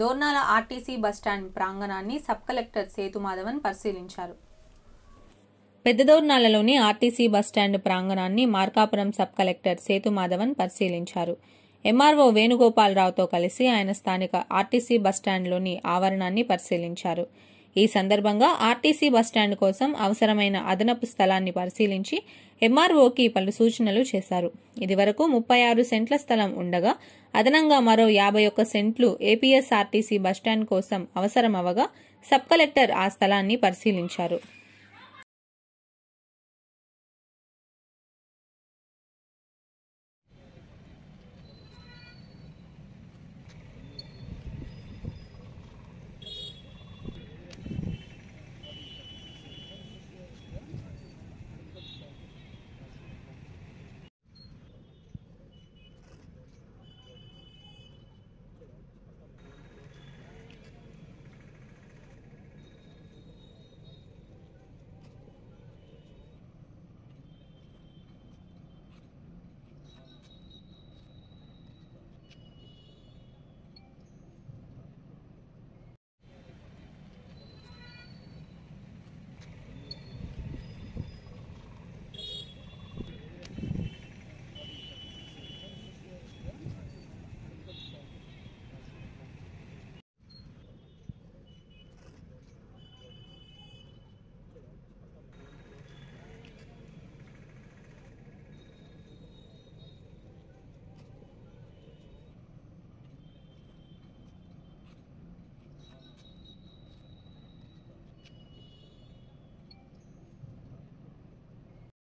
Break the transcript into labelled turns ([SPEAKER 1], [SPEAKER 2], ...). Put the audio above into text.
[SPEAKER 1] Dornala RTC bus stand ప్రాంగణాన్ని sub collector Sethumadhavan పరిశీలించారు పెద్దదోర్నాలలోని ఆర్టీసీ బస్టాండ్ ప్రాంగణాన్ని మార్కాపురం సబ్ కలెక్టర్ సేతుమాధవన్ పరిశీలించారు ఎంఆర్ఓ వేణుగోపాలరావుతో కలిసి ఆయన స్థానిక ఆర్టీసీ బస్టాండ్లోని ఆవరణాన్ని పరిశీలించారు ఈ సందర్భంగా ఆర్టీసీ బస్టాండ్ కోసం అవసరమైన అదనపు స్థలాన్ని పరిశీలించి ఎంఆర్ఓకి పలు సూచనలు చేశారు ఇదివరకు ముప్పై ఆరు సెంట్ల స్థలం ఉండగా అదనంగా మరో యాభై ఒక్క సెంట్లు ఏపీఎస్ఆర్టీసీ బస్టాండ్ కోసం అవసరమవగా సబ్ కలెక్టర్ ఆ స్థలాన్ని పరిశీలించారు